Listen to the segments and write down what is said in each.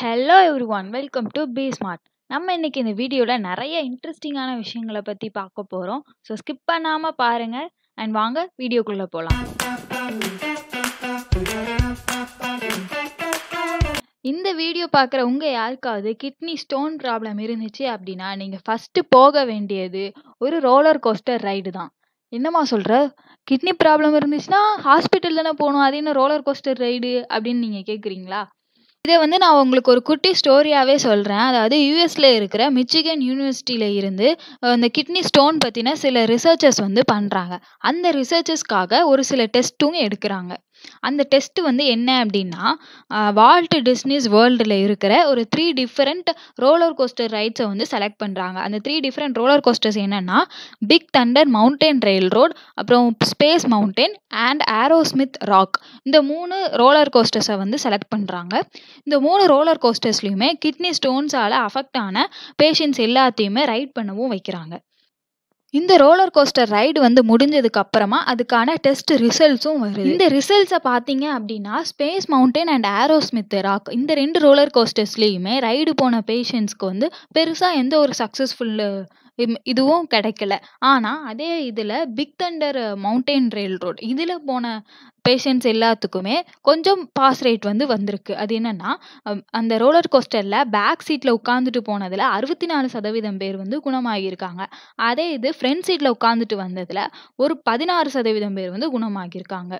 Hello everyone welcome to B Smart நம்ம இன்றைக்கி இந்த வீடியோவில் நிறைய இன்ட்ரெஸ்டிங்கான விஷயங்களை பற்றி பார்க்க போகிறோம் ஸோ ஸ்கிப் பண்ணாமல் பாருங்கள் அண்ட் வாங்க வீடியோக்குள்ளே போகலாம் இந்த வீடியோ பார்க்குற உங்கள் யாருக்காவது கிட்னி ஸ்டோன் ப்ராப்ளம் இருந்துச்சு அப்படின்னா நீங்கள் ஃபஸ்ட்டு போக வேண்டியது ஒரு ரோலர் கோஸ்டர் ரைடு தான் என்னம்மா சொல்கிற கிட்னி ப்ராப்ளம் இருந்துச்சுன்னா ஹாஸ்பிட்டல் தானே போகணும் அது என்ன ரோலர் கோஸ்டர் ரைடு அப்படின்னு நீங்கள் கேட்குறீங்களா இதை வந்து நான் உங்களுக்கு ஒரு குட்டி ஸ்டோரியாகவே சொல்கிறேன் அதாவது யூஎஸில் இருக்கிற மிச்சிகன் யூனிவர்சிட்டியில் இருந்து இந்த கிட்னி ஸ்டோன் பற்றின சில ரிசர்ச்சஸ் வந்து பண்ணுறாங்க அந்த ரிசர்ச்சஸ்க்காக ஒரு சில டெஸ்ட்டும் எடுக்கிறாங்க அந்த டெஸ்ட்டு வந்து என்ன அப்படின்னா வால்ட் டிஸ்னிஸ் வேர்ல்டில் இருக்கிற ஒரு த்ரீ டிஃப்ரெண்ட் ரோலர் கோஸ்டர் ரைட்ஸை வந்து செலக்ட் பண்ணுறாங்க அந்த த்ரீ டிஃப்ரெண்ட் ரோலர் கோஸ்டர்ஸ் என்னென்னா Big Thunder Mountain Railroad அப்புறம் Space Mountain and Aerosmith Rock இந்த மூணு ரோலர் கோஸ்டர்ஸை வந்து செலக்ட் பண்ணுறாங்க இந்த மூணு ரோலர் கோஸ்டர்ஸ்லையுமே கிட்னி ஸ்டோன்ஸால் அஃபெக்ட் ஆன பேஷண்ட்ஸ் எல்லாத்தையுமே ரைட் பண்ணவும் வைக்கிறாங்க இந்த ரோலர் கோஸ்டர் ரைடு வந்து முடிஞ்சதுக்கு அப்புறமா அதுக்கான டெஸ்ட் ரிசல்ட்ஸும் வருது இந்த ரிசல்ட்ஸை பார்த்தீங்க அப்படின்னா Space Mountain and Aerosmith Rock இந்த ரெண்டு ரோலர் கோஸ்டர்ஸ்லேயுமே ரைடு போன பேஷண்ட்ஸ்க்கு வந்து பெருசாக எந்த ஒரு சக்ஸஸ்ஃபுல்லு இதுவும் கிடைக்கல ஆனால் அதே இதில் பிக் தண்டர் ரயில் ரோடு இதில் போன பேஷண்ட்ஸ் எல்லாத்துக்குமே கொஞ்சம் பாஸ் ரேட் வந்து வந்திருக்கு அது என்னென்னா அந்த ரோலர் கோஸ்டரில் பேக் சீட்டில் உட்காந்துட்டு போனதில் அறுபத்தி நாலு சதவீதம் பேர் வந்து குணமாகியிருக்காங்க அதே இது ஃப்ரண்ட் சீட்டில் உட்காந்துட்டு வந்ததில் ஒரு பதினாறு சதவீதம் பேர் வந்து குணமாகியிருக்காங்க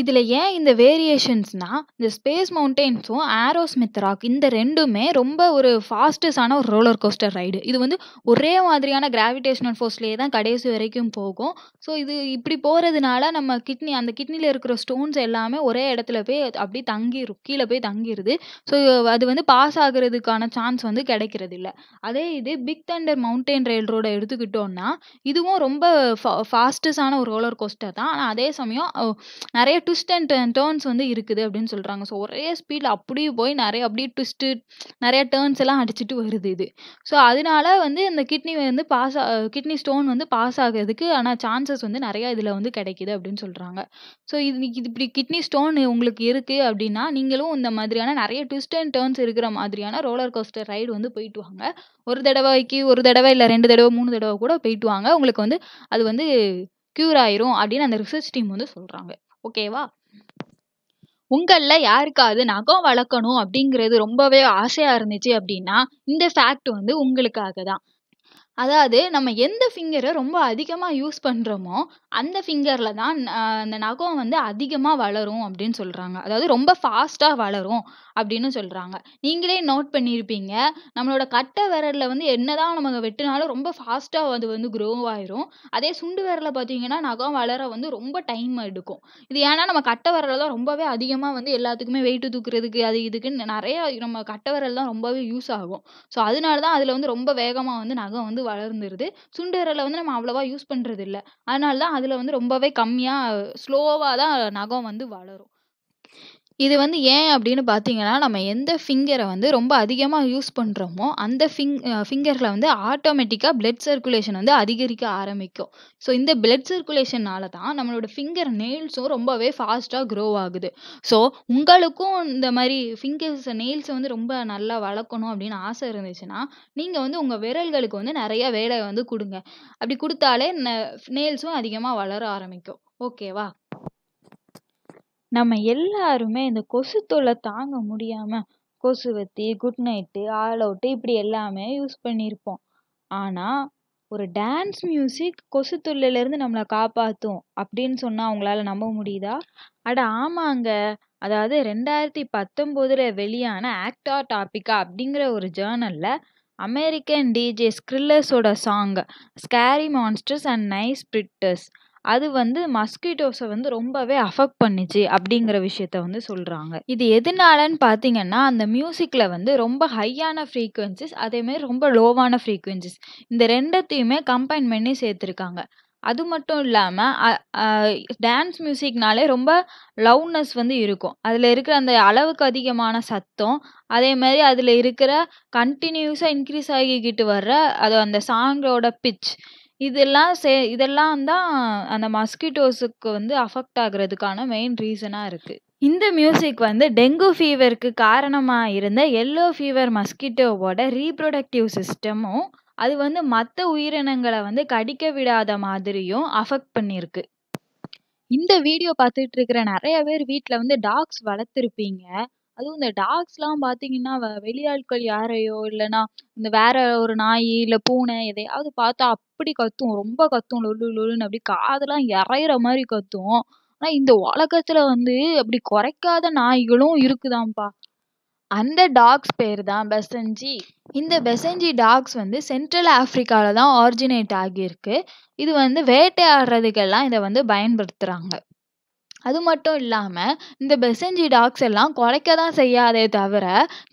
இதில் ஏன் இந்த வேரியேஷன்ஸ்னால் இந்த ஸ்பேஸ் மவுண்டென்ஸும் ஆரோஸ்மித் ராக் இந்த ரெண்டுமே ரொம்ப ஒரு ஃபாஸ்டஸ்டான ஒரு ரோலர் கோஸ்டர் ரைடு இது வந்து ஒரே மாதிரியான கிராவிடேஷனல் ஃபோர்ஸ்லேயே தான் கடைசி வரைக்கும் போகும் ஸோ இது இப்படி போகிறதுனால நம்ம கிட்னி அந்த கிட்னியில் இருக்கிற ஸ்டோன்ஸ் எல்லாமே ஒரே இடத்துல போய் அப்படி தங்கிடும் கீழே போய் தங்கிடுது ஸோ அது வந்து பாஸ் ஆகுறதுக்கான சான்ஸ் வந்து கிடைக்கிறது இல்லை அதே இது பிக் தண்டர் மவுண்டெயின் ரயில் ரோடை எடுத்துக்கிட்டோம்னா இதுவும் ரொம்ப ஃபா ஃபாஸ்டஸ்டான ஒரு ரோலர் கோஸ்டர் தான் ஆனால் அதே சமயம் நிறைய ட்விஸ்ட் அண்ட் டேர்ன்ஸ் வந்து இருக்குது அப்படின்னு சொல்கிறாங்க ஸோ ஒரே ஸ்பீடில் அப்படியே போய் நிறைய அப்படியே ட்விஸ்ட்டு நிறைய டேர்ன்ஸ் எல்லாம் அடிச்சுட்டு வருது இது ஸோ அதனால வந்து இந்த கிட்னி வந்து பாஸ் கிட்னி ஸ்டோன் வந்து பாஸ் ஆகிறதுக்கு ஆனால் சான்சஸ் வந்து நிறையா இதில் வந்து கிடைக்கிது அப்படின்னு சொல்கிறாங்க ஸோ இது இது இப்படி கிட்னி ஸ்டோன் உங்களுக்கு இருக்குது அப்படின்னா நீங்களும் இந்த மாதிரியான நிறைய ட்விஸ்ட் அண்ட் டேர்ன்ஸ் இருக்கிற மாதிரியான ரோலர் கோஸ்டர் ரைடு வந்து போயிட்டு வாங்க ஒரு தடவைக்கு ஒரு தடவை இல்லை ரெண்டு தடவை மூணு தடவை கூட போயிட்டு வாங்க உங்களுக்கு வந்து அது வந்து க்யூர் ஆயிரும் அப்படின்னு அந்த ரிசர்ச் டீம் வந்து சொல்கிறாங்க ஓகேவா உங்களில் யாருக்காவது நகம் வளர்க்கணும் அப்படிங்கிறது ரொம்பவே ஆசையாக இருந்துச்சு அப்படின்னா இந்த ஃபேக்ட் வந்து உங்களுக்காக தான் அதாவது நம்ம எந்த ஃபிங்கரை ரொம்ப அதிகமாக யூஸ் பண்ணுறோமோ அந்த ஃபிங்கரில் தான் அந்த நகம் வந்து அதிகமாக வளரும் அப்படின்னு சொல்கிறாங்க அதாவது ரொம்ப ஃபாஸ்ட்டாக வளரும் அப்படின்னு சொல்கிறாங்க நீங்களே நோட் பண்ணியிருப்பீங்க நம்மளோட கட்டை விரலில் வந்து என்ன தான் நம்ம வெட்டினாலும் ரொம்ப ஃபாஸ்ட்டாக அது வந்து க்ரோ ஆயிரும் அதே சுண்டு விரலில் பார்த்தீங்கன்னா நகம் வளர வந்து ரொம்ப டைம் எடுக்கும் இது ஏன்னா நம்ம கட்டை விரலில் தான் ரொம்பவே அதிகமாக வந்து எல்லாத்துக்குமே வெயிட்டு தூக்குறதுக்கு அது இதுக்குன்னு நிறைய நம்ம கட்டை விரல் தான் ரொம்பவே யூஸ் ஆகும் ஸோ அதனால தான் அதில் வந்து ரொம்ப வேகமாக வந்து நகம் வந்து வளர்ந்துடுது சுண்டரலை வந்து நம்ம அவ்வளோவா யூஸ் இல்லை அதனால தான் அதில் வந்து ரொம்பவே கம்மியாக ஸ்லோவாக தான் நகம் வந்து வளரும் இது வந்து ஏன் அப்படின்னு பார்த்தீங்கன்னா நம்ம எந்த ஃபிங்கரை வந்து ரொம்ப அதிகமாக யூஸ் பண்ணுறோமோ அந்த ஃபிங் ஃபிங்கரில் வந்து ஆட்டோமேட்டிக்காக பிளட் சர்க்குலேஷன் வந்து அதிகரிக்க ஆரம்பிக்கும் ஸோ இந்த பிளட் சர்க்குலேஷனால் தான் நம்மளோட ஃபிங்கர் நெயில்ஸும் ரொம்பவே ஃபாஸ்ட்டாக க்ரோ ஆகுது ஸோ உங்களுக்கும் இந்த மாதிரி ஃபிங்கர்ஸ் நெயில்ஸை வந்து ரொம்ப நல்லா வளர்க்கணும் அப்படின்னு ஆசை இருந்துச்சுன்னா நீங்கள் வந்து உங்கள் விரல்களுக்கு வந்து நிறைய வேலை வந்து கொடுங்க அப்படி கொடுத்தாலே நெயில்ஸும் அதிகமாக வளர ஆரம்பிக்கும் ஓகேவா நம்ம எல்லாருமே இந்த கொசு தொல்லை தாங்க முடியாமல் கொசுவத்தி குட் நைட்டு ஆல் அவுட்டு இப்படி எல்லாமே யூஸ் பண்ணியிருப்போம் ஆனால் ஒரு டான்ஸ் மியூசிக் கொசு தொல்லையிலேருந்து நம்மளை காப்பாற்றும் அப்படின்னு சொன்னால் அவங்களால நம்ப முடியுதா அட ஆமாங்க அதாவது ரெண்டாயிரத்தி பத்தொம்போதில் வெளியான ஆக்டா டாபிகா அப்படிங்கிற ஒரு ஜேர்னலில் அமெரிக்கன் டிஜே ஸ்க்ரில்லர்ஸோட song Scary Monsters and Nice Sprites அது வந்து மஸ்கிட்டோஸை வந்து ரொம்பவே அஃபெக்ட் பண்ணிச்சு அப்படிங்கிற விஷயத்த வந்து சொல்கிறாங்க இது எதனாலன்னு பார்த்தீங்கன்னா அந்த மியூசிக்கில் வந்து ரொம்ப ஹையான ஃப்ரீக்குவென்சிஸ் அதேமாரி ரொம்ப லோவான ஃப்ரீக்குவென்சிஸ் இந்த ரெண்டத்தையுமே கம்பைன் பண்ணி சேர்த்துருக்காங்க அது மட்டும் இல்லாமல் டான்ஸ் மியூசிக்னாலே ரொம்ப லவ்னஸ் வந்து இருக்கும் அதில் இருக்கிற அந்த அளவுக்கு அதிகமான சத்தம் அதே மாதிரி அதில் இருக்கிற கண்டினியூஸாக இன்க்ரீஸ் ஆகிக்கிட்டு வர்ற அது அந்த சாங்கோட பிச் இதெல்லாம் சே இதெல்லாம் தான் அந்த மஸ்கிட்டோஸுக்கு வந்து அஃபெக்ட் ஆகுறதுக்கான மெயின் ரீசனாக இருக்குது இந்த மியூசிக் வந்து டெங்கு ஃபீவருக்கு காரணமாக இருந்த எல்லோ ஃபீவர் மஸ்கிட்டோவோட ரீப்ரொடக்டிவ் சிஸ்டமும் அது வந்து மற்ற உயிரினங்களை வந்து கடிக்க விடாத மாதிரியும் அஃபெக்ட் பண்ணியிருக்கு இந்த வீடியோ பார்த்துட்டு இருக்கிற நிறைய பேர் வீட்டில் வந்து டாக்ஸ் வளர்த்துருப்பீங்க அதுவும் இந்த டாக்ஸ்லாம் பார்த்தீங்கன்னா வெளியாட்கள் யாரையோ இல்லைன்னா இந்த வேற ஒரு நாய் இல்லை பூனை எதையாவது பார்த்தா அப்படி கத்தும் ரொம்ப கத்தும் லொலு லொலுன்னு அப்படி காதெல்லாம் இறையிற மாதிரி கத்தும் ஆனால் இந்த உலகத்தில் வந்து அப்படி குறைக்காத நாய்களும் இருக்குதாம்ப்பா அந்த டாக்ஸ் பேர் தான் பெசஞ்சி இந்த பெசஞ்சி டாக்ஸ் வந்து சென்ட்ரல் ஆஃப்ரிக்காவில் தான் ஆரிஜினேட் ஆகியிருக்கு இது வந்து வேட்டையாடுறதுக்கெல்லாம் இதை வந்து பயன்படுத்துகிறாங்க அது மட்டும் இல்லாமல் இந்த பெசஞ்சி டாக்ஸ் எல்லாம் குறைக்க தான் செய்யாதே தவிர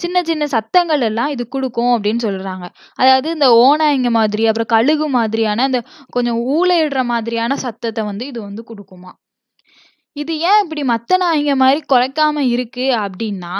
சின்ன சின்ன சத்தங்கள் எல்லாம் இது கொடுக்கும் அப்படின்னு சொல்கிறாங்க அதாவது இந்த ஓனாய்ங்க மாதிரி அப்புறம் கழுகு மாதிரியான இந்த கொஞ்சம் ஊழையிடுற மாதிரியான சத்தத்தை வந்து இது வந்து கொடுக்குமா இது ஏன் இப்படி மற்ற நாய்ங்க மாதிரி குறைக்காம இருக்குது அப்படின்னா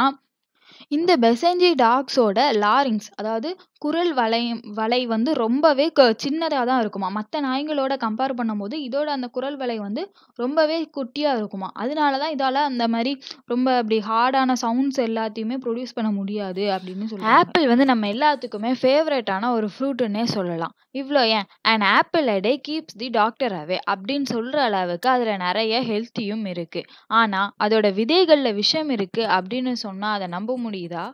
இந்த பெசஞ்சி டாக்ஸோட லாரிங்ஸ் அதாவது குரல் வளை வளை வந்து ரொம்பவே க சின்னதாக தான் இருக்குமாம் மற்ற நாய்களோட கம்பேர் பண்ணும்போது இதோட அந்த குரல் வளை வந்து ரொம்பவே குட்டியாக இருக்குமாம் அதனால தான் இதால் அந்த மாதிரி ரொம்ப அப்படி ஹார்டான சவுண்ட்ஸ் எல்லாத்தையுமே ப்ரொடியூஸ் பண்ண முடியாது அப்படின்னு சொல்லி ஆப்பிள் வந்து நம்ம எல்லாத்துக்குமே ஃபேவரட்டான ஒரு ஃப்ரூட்டுன்னே சொல்லலாம் இவ்வளோ ஏன் and apple a day keeps the doctor away அப்படின்னு சொல்கிற அளவுக்கு அதில் நிறைய ஹெல்த்தியும் இருக்குது ஆனால் அதோட விதைகளில் விஷம் இருக்குது அப்படின்னு சொன்னால் அதை நம்ப முடியுதா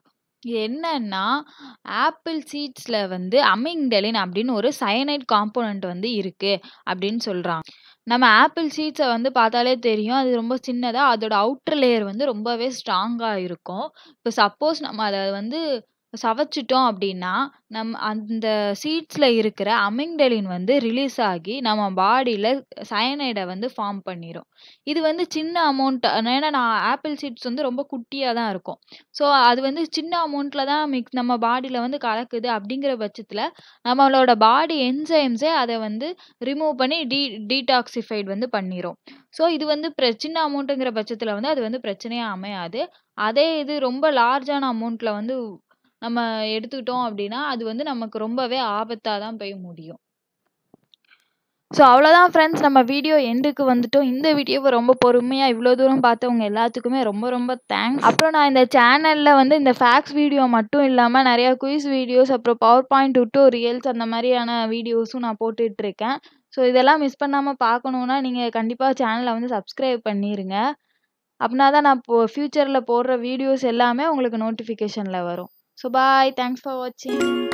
இது என்னன்னா, ஆப்பிள் சீட்ஸில் வந்து அமைக்டலின் அப்படின்னு ஒரு சயனைட் காம்போனன்ட் வந்து இருக்குது அப்படின்னு சொல்கிறான் நம்ம ஆப்பிள் சீட்ஸை வந்து பார்த்தாலே தெரியும். அது ரொம்ப சின்னதாக அதோட அவுட்டர் லேயர் வந்து ரொம்பவே ஸ்ட்ராங்காக இருக்கும். இப்போ சப்போஸ் நம்ம அதை வந்து சவச்சிட்டோம் அப்படின்னா நம் அந்த சீட்ஸில் இருக்கிற அமிங்டலின் வந்து ரிலீஸ் ஆகி நம்ம பாடியில் சயனைடை வந்து ஃபார்ம் பண்ணிடும் இது வந்து சின்ன அமௌண்ட் ஏன்னா நான் ஆப்பிள் சீட்ஸ் வந்து ரொம்ப குட்டியாக தான் இருக்கும் ஸோ அது வந்து சின்ன அமௌண்ட்டில் தான் மிக் நம்ம பாடியில் வந்து கலக்குது அப்படிங்கிற பட்சத்தில் நம்மளோட பாடி என்சைம்ஸே அதை வந்து ரிமூவ் பண்ணி டீ டீடாக்சிஃபைட் வந்து பண்ணிடும் ஸோ இது வந்து பிர சின்ன அமௌண்ட்டுங்கிற பட்சத்தில் வந்து அது வந்து பிரச்சனையாக அமையாது அதே இது ரொம்ப லார்ஜான அமௌண்ட்டில் வந்து நம்ம எடுத்துக்கிட்டோம் அப்படின்னா அது வந்து நமக்கு ரொம்பவே ஆபத்தாக தான் போய் முடியும் ஸோ அவ்வளோதான் ஃப்ரெண்ட்ஸ் நம்ம வீடியோ எண்டுக்கு வந்துட்டோம் இந்த வீடியோவை ரொம்ப பொறுமையாக இவ்வளோ தூரம் பார்த்தவங்க எல்லாத்துக்குமே ரொம்ப ரொம்ப தேங்க்ஸ் அப்புறம் நான் இந்த சேனலில் வந்து இந்த ஃபேக்ஸ் வீடியோ மட்டும் இல்லாமல் நிறையா குயிஸ் வீடியோஸ் அப்புறம் பவர் பாயிண்ட் விட்டு ரியல்ஸ் அந்த மாதிரியான வீடியோஸும் நான் போட்டுட்ருக்கேன் ஸோ இதெல்லாம் மிஸ் பண்ணாமல் பார்க்கணுன்னா நீங்கள் கண்டிப்பாக சேனலை வந்து சப்ஸ்கிரைப் பண்ணிடுங்க அப்படின்னா தான் நான் இப்போ ஃப்யூச்சரில் போடுற வீடியோஸ் எல்லாமே உங்களுக்கு நோட்டிஃபிகேஷனில் வரும் So bye. Thanks for watching.